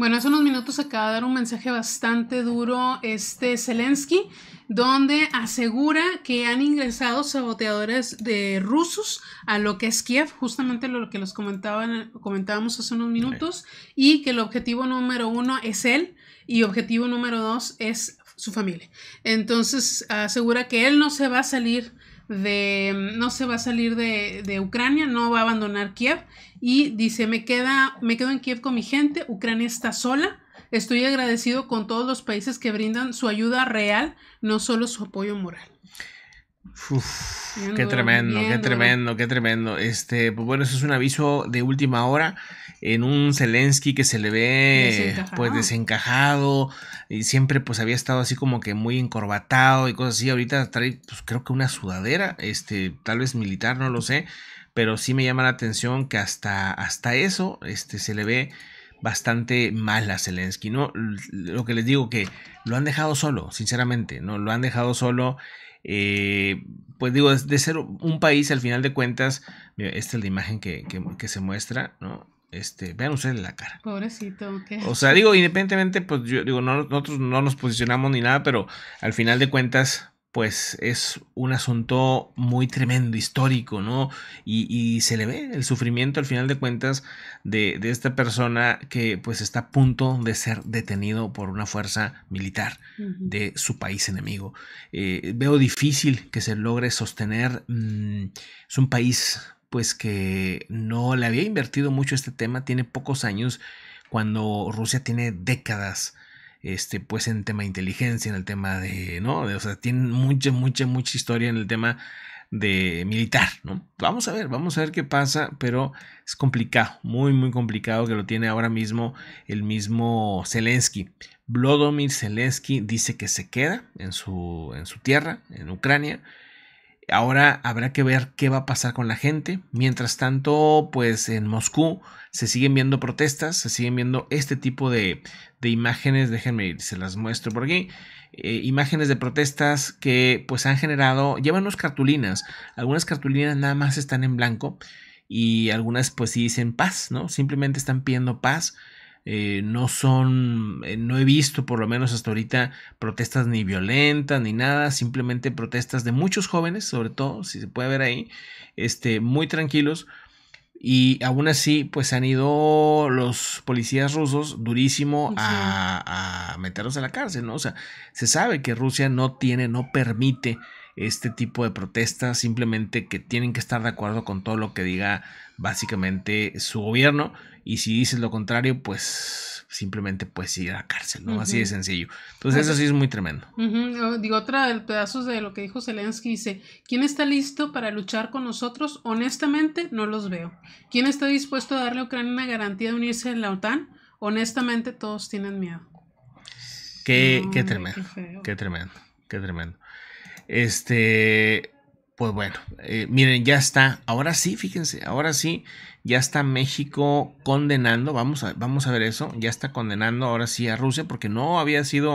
Bueno, hace unos minutos acaba de dar un mensaje bastante duro este Zelensky, donde asegura que han ingresado saboteadores de rusos a lo que es Kiev, justamente lo que los comentaban, comentábamos hace unos minutos, y que el objetivo número uno es él y objetivo número dos es su familia. Entonces asegura que él no se va a salir de, no se va a salir de, Ucrania, no va a abandonar Kiev y dice, me, queda, me quedo en Kiev con mi gente, Ucrania está sola, estoy agradecido con todos los países que brindan su ayuda real, no solo su apoyo moral. Uf, qué tremendo, qué tremendo, qué tremendo. Este, pues bueno, eso es un aviso de última hora en un Zelensky que se le ve pues desencajado y siempre pues había estado así como que muy encorbatado y cosas así. Ahorita trae pues creo que una sudadera, este, tal vez militar, no lo sé, pero sí me llama la atención que hasta hasta eso este se le ve bastante mal a Zelensky, ¿no? Lo que les digo que lo han dejado solo, sinceramente, ¿no? Lo han dejado solo eh, pues digo, de ser un país, al final de cuentas, esta es la imagen que, que, se muestra, ¿no? Este, vean ustedes la cara. Pobrecito, ¿qué? O sea, digo, independientemente, pues yo digo, nosotros no nos posicionamos ni nada, pero al final de cuentas, pues es un asunto muy tremendo, histórico, ¿no? Y, se le ve el sufrimiento al final de cuentas de, esta persona que pues está a punto de ser detenido por una fuerza militar de su país enemigo. Eh, veo difícil que se logre sostener, mm, es un país pues que no le había invertido mucho este tema, tiene pocos años, cuando Rusia tiene décadas este, pues en tema de inteligencia, en el tema de, ¿no? o sea, tiene mucha, mucha, mucha historia en el tema de militar, ¿no? Vamos a ver, vamos a ver qué pasa, pero es complicado, muy, muy complicado que lo tiene ahora mismo el mismo Zelensky. Vlodomir Zelensky dice que se queda en su, en su tierra, en Ucrania, Ahora habrá que ver qué va a pasar con la gente. Mientras tanto, pues en Moscú se siguen viendo protestas, se siguen viendo este tipo de, imágenes. Déjenme ir, se las muestro por aquí. Eh, imágenes de protestas que pues han generado, llevan unas cartulinas. Algunas cartulinas nada más están en blanco y algunas pues sí dicen paz, ¿no? Simplemente están pidiendo paz. Eh, no son, eh, no he visto por lo menos hasta ahorita protestas ni violentas ni nada, simplemente protestas de muchos jóvenes, sobre todo, si se puede ver ahí, este, muy tranquilos. Y aún así, pues han ido los policías rusos durísimo a, a meterlos a la cárcel, ¿no? O sea, se sabe que Rusia no tiene, no permite este tipo de protestas, simplemente que tienen que estar de acuerdo con todo lo que diga básicamente su gobierno y si dices lo contrario, pues simplemente puedes ir a la cárcel, ¿no? Así de sencillo. Entonces eso sí es muy tremendo. Digo, otra pedazos pedazos de lo que dijo Zelensky dice, ¿quién está listo para luchar con nosotros? Honestamente, no los veo. ¿Quién está dispuesto a darle a Ucrania una garantía de unirse a la OTAN? Honestamente, todos tienen miedo. Qué, tremendo. qué tremendo, qué tremendo. Este, pues bueno, eh, miren, ya está. Ahora sí, fíjense, ahora sí, ya está México condenando, vamos a, vamos a ver eso, ya está condenando ahora sí a Rusia porque no había sido